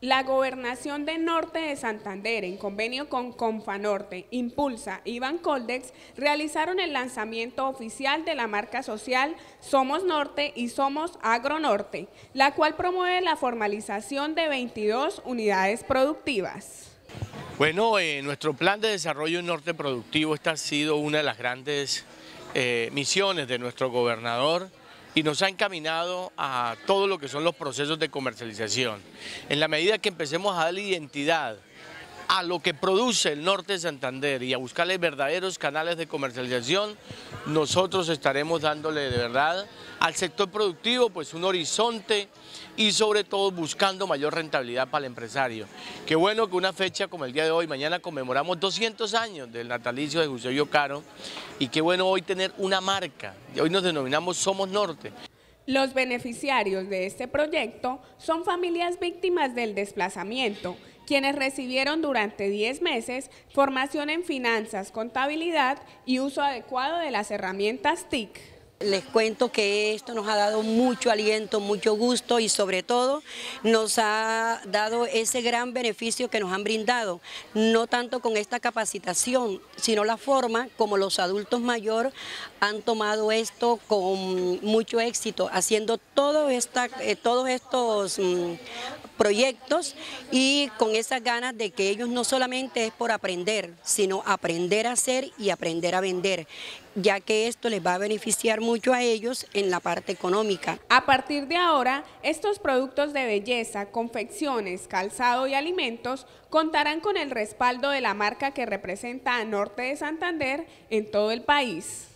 La Gobernación de Norte de Santander, en convenio con Confanorte, Impulsa y Coldex, realizaron el lanzamiento oficial de la marca social Somos Norte y Somos Agronorte, la cual promueve la formalización de 22 unidades productivas. Bueno, eh, nuestro plan de desarrollo norte productivo, esta ha sido una de las grandes eh, misiones de nuestro gobernador, y nos ha encaminado a todo lo que son los procesos de comercialización. En la medida que empecemos a dar identidad a lo que produce el norte de Santander y a buscarle verdaderos canales de comercialización, nosotros estaremos dándole de verdad al sector productivo pues un horizonte y sobre todo buscando mayor rentabilidad para el empresario. Qué bueno que una fecha como el día de hoy, mañana conmemoramos 200 años del natalicio de José Yocaro y qué bueno hoy tener una marca, hoy nos denominamos Somos Norte. Los beneficiarios de este proyecto son familias víctimas del desplazamiento quienes recibieron durante 10 meses formación en finanzas, contabilidad y uso adecuado de las herramientas TIC. Les cuento que esto nos ha dado mucho aliento, mucho gusto y sobre todo nos ha dado ese gran beneficio que nos han brindado, no tanto con esta capacitación, sino la forma como los adultos mayores han tomado esto con mucho éxito, haciendo eh, todos estos mm, proyectos y con esas ganas de que ellos no solamente es por aprender, sino aprender a hacer y aprender a vender ya que esto les va a beneficiar mucho a ellos en la parte económica. A partir de ahora, estos productos de belleza, confecciones, calzado y alimentos contarán con el respaldo de la marca que representa a Norte de Santander en todo el país.